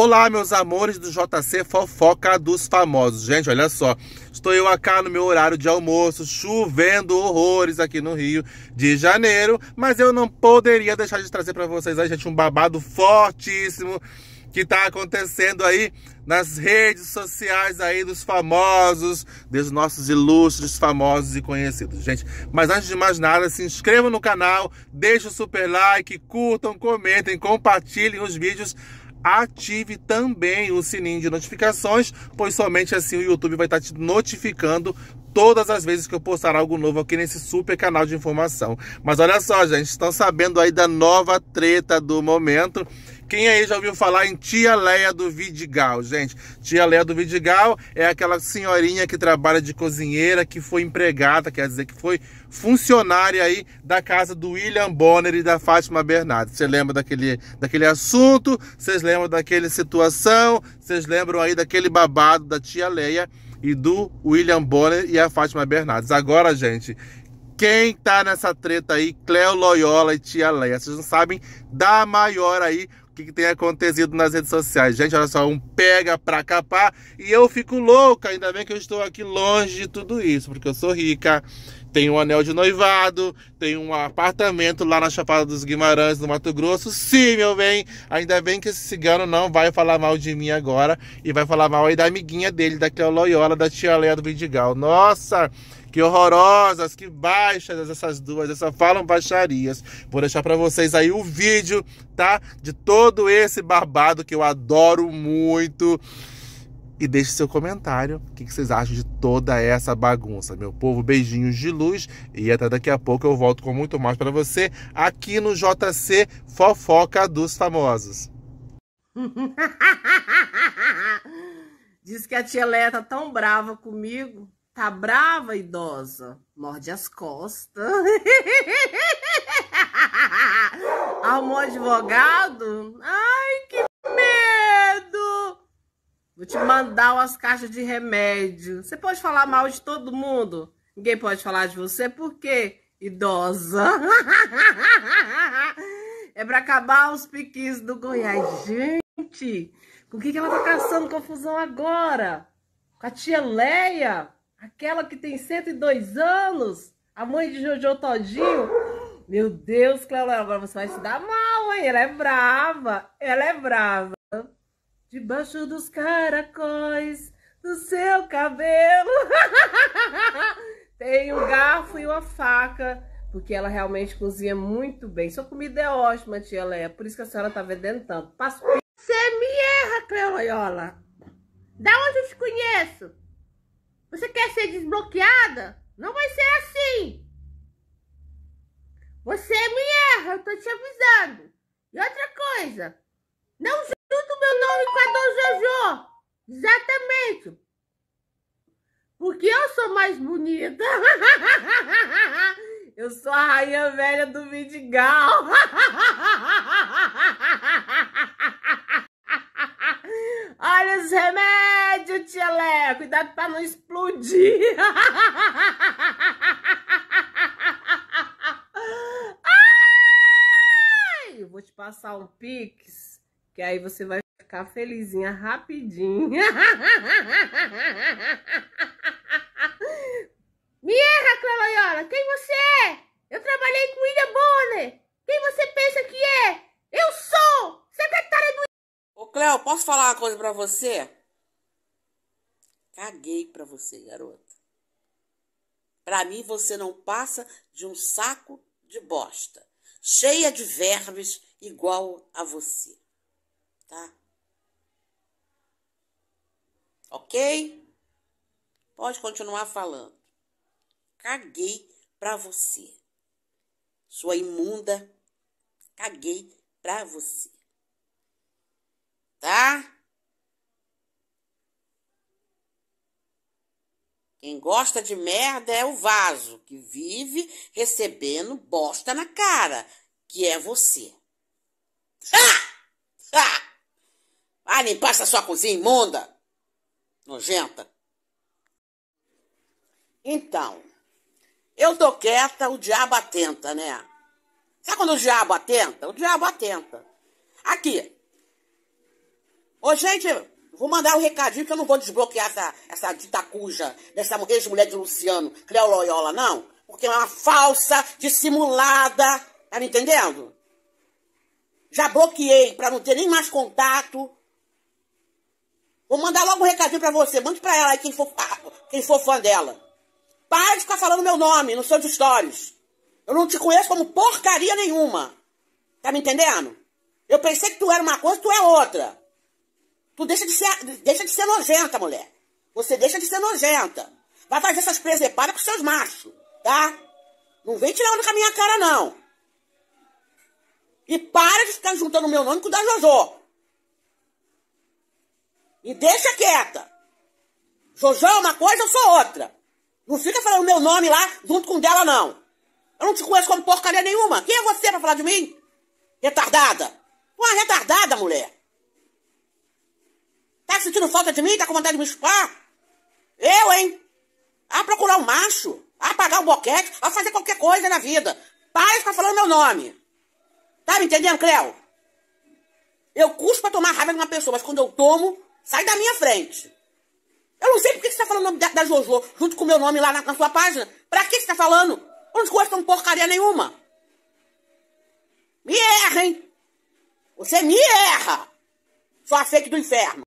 Olá, meus amores do JC Fofoca dos Famosos. Gente, olha só. Estou eu aqui no meu horário de almoço, chovendo horrores aqui no Rio de Janeiro, mas eu não poderia deixar de trazer para vocês aí, gente, um babado fortíssimo que está acontecendo aí nas redes sociais aí dos famosos, dos nossos ilustres famosos e conhecidos, gente. Mas antes de mais nada, se inscrevam no canal, deixem o super like, curtam, comentem, compartilhem os vídeos ative também o sininho de notificações, pois somente assim o YouTube vai estar te notificando todas as vezes que eu postar algo novo aqui nesse super canal de informação. Mas olha só, gente, estão sabendo aí da nova treta do momento quem aí já ouviu falar em Tia Leia do Vidigal, gente? Tia Leia do Vidigal é aquela senhorinha que trabalha de cozinheira, que foi empregada, quer dizer, que foi funcionária aí da casa do William Bonner e da Fátima Bernardes. Você lembra daquele, daquele assunto? Vocês lembram daquela situação? Vocês lembram aí daquele babado da Tia Leia e do William Bonner e a Fátima Bernardes? Agora, gente, quem tá nessa treta aí? Cleo Loyola e Tia Leia. Vocês não sabem da maior aí que, que tem acontecido nas redes sociais. Gente, olha só, um pega pra capar e eu fico louca. Ainda bem que eu estou aqui longe de tudo isso, porque eu sou rica, tenho um anel de noivado, tenho um apartamento lá na Chapada dos Guimarães, no Mato Grosso. Sim, meu bem, ainda bem que esse cigano não vai falar mal de mim agora e vai falar mal aí da amiguinha dele, daquela Loyola, da tia Leia do Vidigal. Nossa! Que horrorosas, que baixas essas duas, Essas falam baixarias. Vou deixar para vocês aí o vídeo, tá? De todo esse barbado que eu adoro muito. E deixe seu comentário, o que, que vocês acham de toda essa bagunça. Meu povo, beijinhos de luz e até daqui a pouco eu volto com muito mais para você aqui no JC Fofoca dos Famosos. Diz que a tia Leia tá tão brava comigo Tá brava, idosa? Morde as costas. Arrumou advogado? Ai, que medo! Vou te mandar umas caixas de remédio. Você pode falar mal de todo mundo? Ninguém pode falar de você, por quê? Idosa. é pra acabar os piquis do Goiás. Gente, por que, que ela tá caçando confusão agora? Com a tia Leia? Aquela que tem 102 anos, a mãe de Jojo Todinho. Meu Deus, Cléo, agora você vai se dar mal, hein? Ela é brava, ela é brava. Debaixo dos caracóis do seu cabelo. tem um garfo e uma faca, porque ela realmente cozinha muito bem. Sua comida é ótima, tia Leia, por isso que a senhora tá vendendo tanto. Passo... Você me erra, Loyola? Da onde eu te conheço? Você quer ser desbloqueada? Não vai ser assim. Você é me erra, eu tô te avisando. E outra coisa, não junta o meu nome com a do Jojo. Exatamente. Porque eu sou mais bonita. eu sou a rainha velha do Vidigal. Andréia, cuidado para não explodir. Ai, vou te passar um pix, que aí você vai ficar felizinha rapidinho. Mierda, Cloyola, quem você é? Eu trabalhei com William Bonner. Quem você pensa que é? Eu sou secretária do... Ô, Cleo, posso falar uma coisa pra você? Caguei para você, garota. Para mim você não passa de um saco de bosta, cheia de vermes igual a você. Tá? OK? Pode continuar falando. Caguei para você. Sua imunda, caguei para você. Tá? Quem gosta de merda é o vaso que vive recebendo bosta na cara, que é você. Ah! Ah! Vai limpar essa sua cozinha imunda! Nojenta! Então, eu tô quieta, o diabo atenta, né? Sabe quando o diabo atenta? O diabo atenta. Aqui. Ô, gente, Vou mandar um recadinho que eu não vou desbloquear essa, essa dita cuja dessa ex-mulher de Luciano, Cleo é Loyola, não. Porque é uma falsa, dissimulada. Tá me entendendo? Já bloqueei para não ter nem mais contato. Vou mandar logo um recadinho para você. Mande para ela aí quem for, ah, quem for fã dela. Para de ficar falando meu nome nos seus stories. Eu não te conheço como porcaria nenhuma. Tá me entendendo? Eu pensei que tu era uma coisa, tu é outra. Tu deixa de ser, deixa de ser nojenta, mulher. Você deixa de ser nojenta. Vai fazer essas presepadas com seus machos, tá? Não vem tirando com a minha cara, não. E para de ficar juntando o meu nome com o da Jojo. E deixa quieta. Jojo é uma coisa, eu sou outra. Não fica falando meu nome lá junto com dela, não. Eu não te conheço como porcaria nenhuma. Quem é você pra falar de mim? Retardada. Uma retardada, mulher. Tá sentindo falta de mim? Tá com vontade de me chupar? Eu, hein? A procurar um macho, a pagar um boquete, a fazer qualquer coisa na vida. Para de ficar falando meu nome. Tá me entendendo, Cleo? Eu custo pra tomar raiva de uma pessoa, mas quando eu tomo, sai da minha frente. Eu não sei por que você tá falando o nome da, da Jojo junto com o meu nome lá na, na sua página. Pra que você tá falando? Eu não te de porcaria nenhuma. Me erra, hein? Você me erra! Sua fake do inferno.